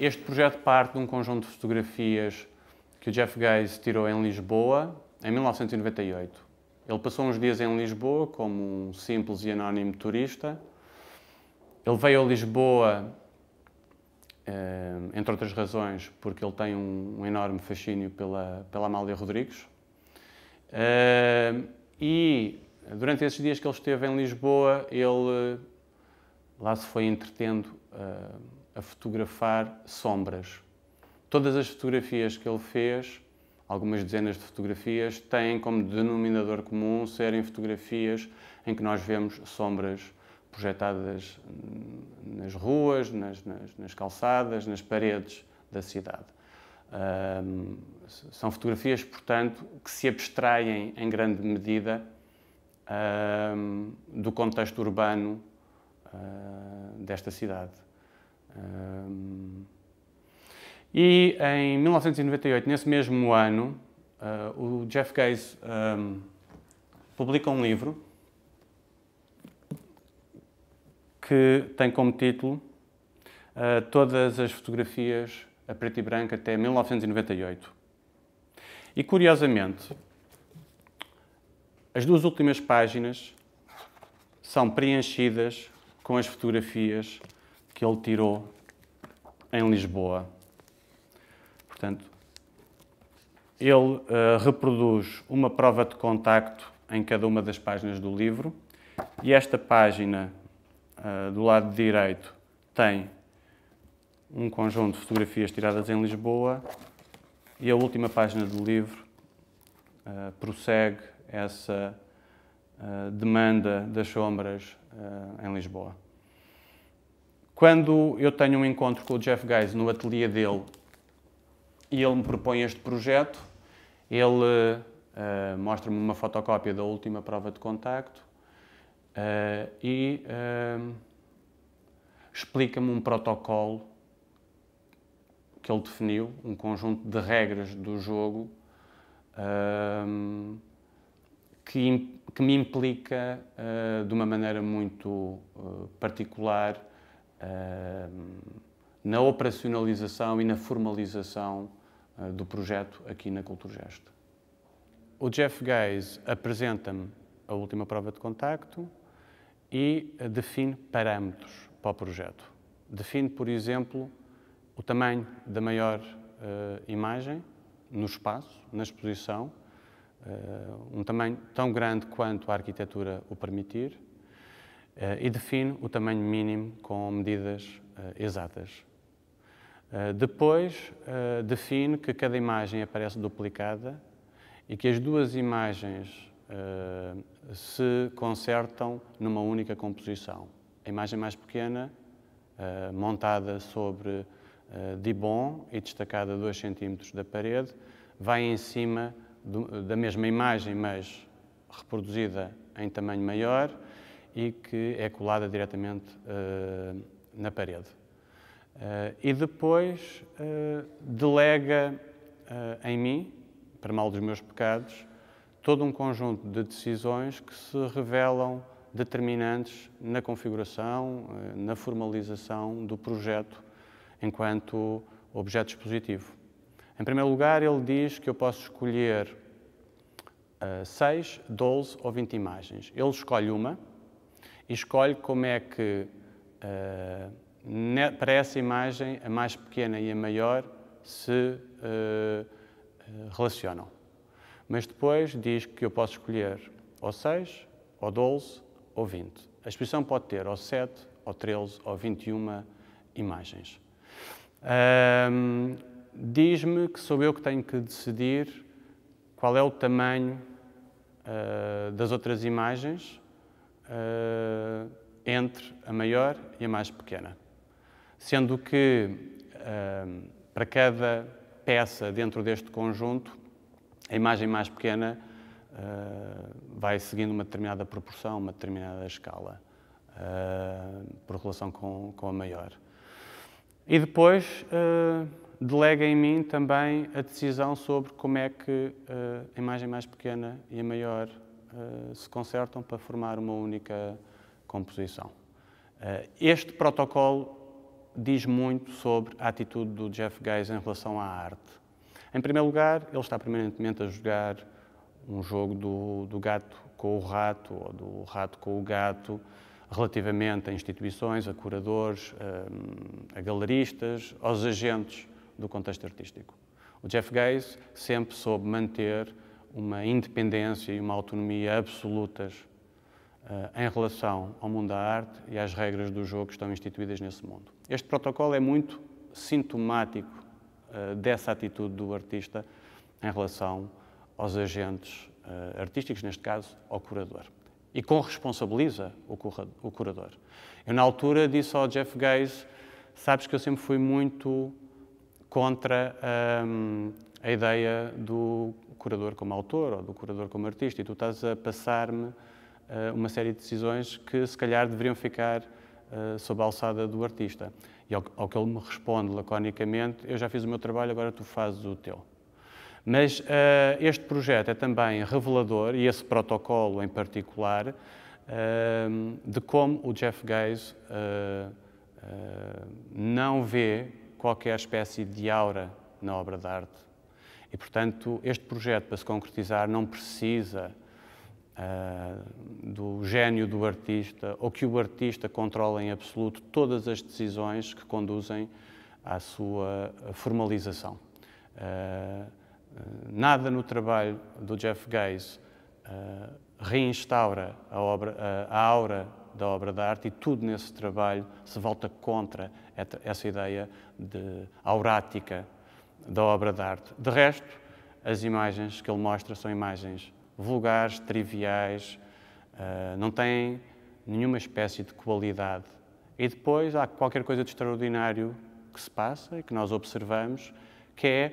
Eh, este projeto parte de um conjunto de fotografias que o Jeff Gaze tirou em Lisboa, em 1998. Ele passou uns dias em Lisboa como um simples e anónimo turista. Ele veio a Lisboa, eh, entre outras razões, porque ele tem um enorme fascínio pela, pela Amália Rodrigues. Eh, e durante esses dias que ele esteve em Lisboa, ele lá se foi entretendo a fotografar sombras. Todas as fotografias que ele fez, algumas dezenas de fotografias, têm como denominador comum serem fotografias em que nós vemos sombras projetadas nas ruas, nas, nas, nas calçadas, nas paredes da cidade. Um, são fotografias, portanto, que se abstraem em grande medida um, do contexto urbano uh, desta cidade e em 1998, nesse mesmo ano, ah, o Jeff Case publica um livro que tem como título uh, Todas as fotografias a preto e branco até 1998. E curiosamente, as duas últimas páginas são preenchidas com as fotografias que ele tirou em Lisboa. Portanto, ele uh, reproduz uma prova de contacto em cada uma das páginas do livro e esta página uh, do lado direito tem um conjunto de fotografias tiradas em Lisboa e a última página do livro uh, prossegue essa demanda das sombras em Lisboa. Quando eu tenho um encontro com o Jeff Guys no ateliê dele e ele me propõe este projeto, ele uh, mostra-me uma fotocópia da última prova de contacto uh, e uh, explica-me um protocolo que ele definiu, um conjunto de regras do jogo que, que, me implica de uma maneira muito particular na operacionalização e na formalização ah, do projeto aqui na Culturgest. O Jeff Gaze apresenta-me a última prova de contacto e define parâmetros para o projeto. Define, por exemplo, o tamanho da maior uh, imagem no espaço, na exposição, uh, um tamanho tão grande quanto a arquitetura o permitir, eh, e define o tamanho mínimo com medidas eh, exatas. Eh, depois, define que cada imagem aparece duplicada e que as duas imagens se consertam numa única composição. A imagem mais pequena, montada sobre dibon e destacada 2 cm da parede, vai em cima da mesma imagem, mas reproduzida em tamanho maior, e que é colada diretamente uh, na parede. Uh, e depois uh, delega em mim, para mal dos meus pecados, todo um conjunto de decisões que se revelam determinantes na configuração, na formalização do projeto enquanto objeto expositivo. Em primeiro lugar, ele diz que eu posso escolher uh, 6, 12 ou 20 imagens. Ele escolhe uma, e escolhe como é que uh, para essa imagem a mais pequena e a maior se uh, relacionam. Mas depois diz que eu posso escolher ou 6, ou 12, ou 20. A exposição pode ter ou 7, ou 13, ou 21 imagens. Um, Diz-me que sou eu que tenho que decidir qual é o tamanho uh, das outras imagens entre a maior e a mais pequena. Sendo que ah, para cada peça dentro deste conjunto, a imagem mais pequena ah, vai seguindo uma determinada proporção, uma determinada escala, ah, por relação com, com a maior. E depois delega em mim também a decisão sobre como é que a imagem mais pequena e a maior se consertam para formar uma única composição. Eh, este protocolo diz muito sobre a atitude do Jeff Gaze em relação à arte. Em primeiro lugar, ele está permanentemente a jogar um jogo do, do gato com o rato ou do rato com o gato, relativamente a instituições, a curadores, a, eh, a galeristas, aos agentes do contexto artístico. O Jeff Gaze sempre soube manter uma independência e uma autonomia absolutas eh, em relação ao mundo da arte e às regras do jogo que estão instituídas nesse mundo. Este protocolo é muito sintomático eh, dessa atitude do artista em relação aos agentes eh, artísticos, neste caso, ao curador. E corresponsabiliza o curador. Eu, na altura, disse ao Jeff Gaze: Sabes que eu sempre fui muito contra ehm, a ideia do curador como autor ou do curador como artista, e tu estás a passar-me eh, uma série de decisões que se calhar deveriam ficar eh, sob a alçada do artista. E ao, ao que ele me responde laconicamente, eu já fiz o meu trabalho, agora tu fazes o teu. Mas uh, este projeto é também revelador, e esse protocolo em particular, uh, de como o Jeff Gaze uh, não vê qualquer espécie de aura na obra de arte. E, portanto, este projeto, para se concretizar, não precisa ah, do gênio do artista ou que o artista controla em absoluto todas as decisões que conduzem à sua formalização. Ah, nada no trabalho do Jeff Gaze ah, reinstaura a, obra, a aura da obra de arte e tudo nesse trabalho se volta contra essa ideia de aurática da obra de arte. De resto, as imagens que ele mostra são imagens vulgares, triviais, uh, não têm nenhuma espécie de qualidade. E depois há qualquer coisa de extraordinário que se passa e que nós observamos, que é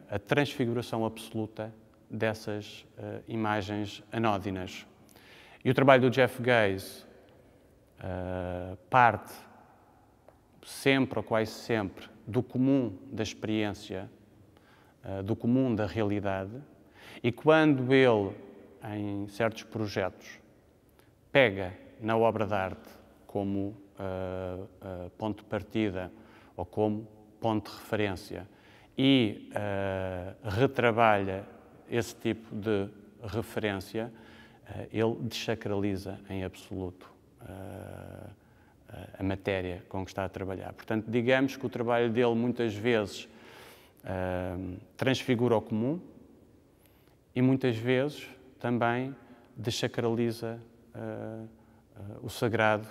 uh, a transfiguração absoluta dessas uh, imagens anódinas. E o trabalho do Jeff Gaze parte sempre ou quase sempre do comum da experiência, do comum da realidade, e quando ele, em certos projetos, pega na obra de arte como uh, uh, ponto de partida ou como ponto de referência e uh, retrabalha esse tipo de referência, ele desacraliza em absoluto a matéria com que está a trabalhar. Portanto, digamos que o trabalho dele muitas vezes transfigura o comum, e muitas vezes também desacraliza uh, uh, o sagrado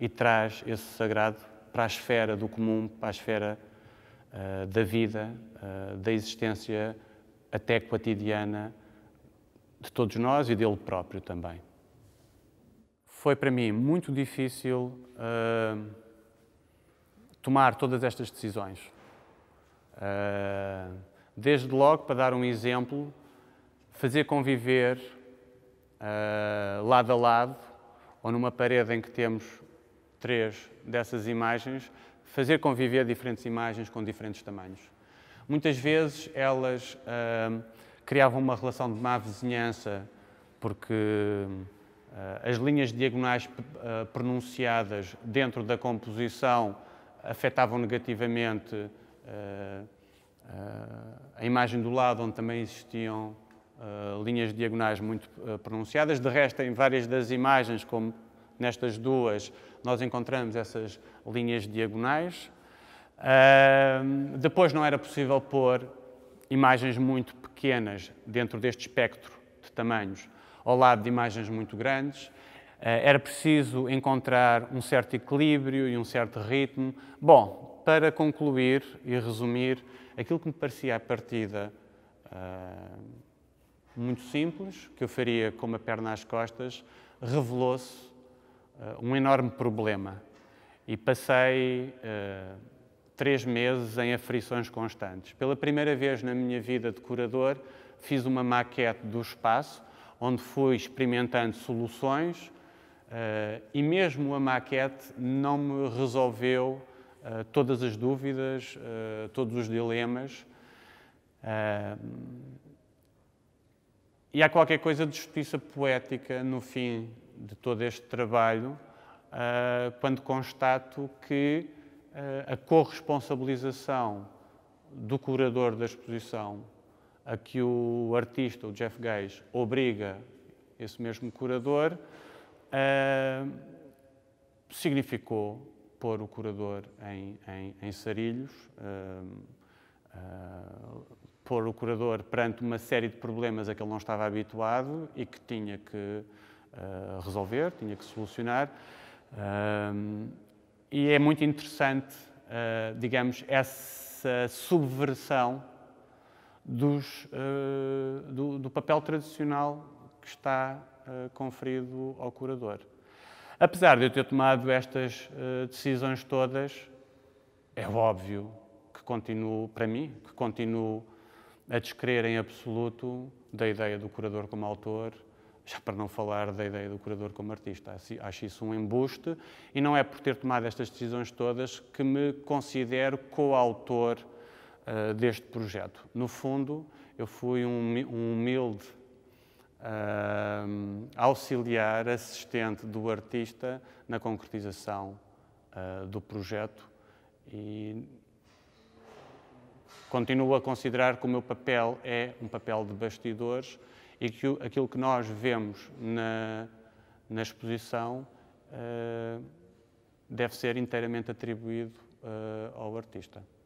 e traz esse sagrado para a esfera do comum, para a esfera uh, da vida, da existência até cotidiana de todos nós e dele próprio também. Foi para mim muito difícil tomar todas estas decisões. desde logo, para dar um exemplo, fazer conviver uh, lado a lado, ou numa parede em que temos três dessas imagens, fazer conviver diferentes imagens com diferentes tamanhos. Muitas vezes elas uh, criavam uma relação de má vizinhança, porque ah, as linhas diagonais pronunciadas dentro da composição afetavam negativamente a imagem do lado onde também existiam eh, linhas diagonais muito eh, pronunciadas. De resto, em várias das imagens, como nestas duas, nós encontramos essas linhas diagonais. Uh, depois não era possível pôr imagens muito pequenas dentro deste espectro de tamanhos ao lado de imagens muito grandes. Era preciso encontrar um certo equilíbrio e um certo ritmo. Bom, para concluir e resumir, aquilo que me parecia à partida uh, muito simples, que eu faria com uma perna às costas, revelou-se uh, um enorme problema. E passei uh, três meses em aflições constantes. Pela primeira vez na minha vida de curador, fiz uma maquete do espaço, onde fui experimentando soluções uh, e mesmo a maquete não me resolveu todas as dúvidas, todos os dilemas. Uh, e há qualquer coisa de justiça poética no fim de todo este trabalho, ah, quando constato que ah, a corresponsabilização do curador da exposição a que o artista, o Jeff Gage, obriga esse mesmo curador, ah, significou pôr o curador em, em, em sarilhos, pôr o curador perante uma série de problemas a que ele não estava habituado e que tinha que uh, resolver, tinha que solucionar. e é muito interessante, uh, digamos, essa subversão dos, eh, do, do, papel tradicional que está conferido ao curador. Apesar de eu ter tomado estas decisões todas, é óbvio que continuo, para mim, que continuo a descrer em absoluto da ideia do curador como autor, já para não falar da ideia do curador como artista. Acho isso um embuste e não é por ter tomado estas decisões todas que me considero coautor uh, deste projeto. No fundo, eu fui um, um humilde uh, auxiliar, assistente do artista na concretização uh, do projeto e Continuo a considerar que o meu papel é um papel de bastidores e que aquilo que nós vemos na, na exposição uh, deve ser inteiramente atribuído uh, ao artista.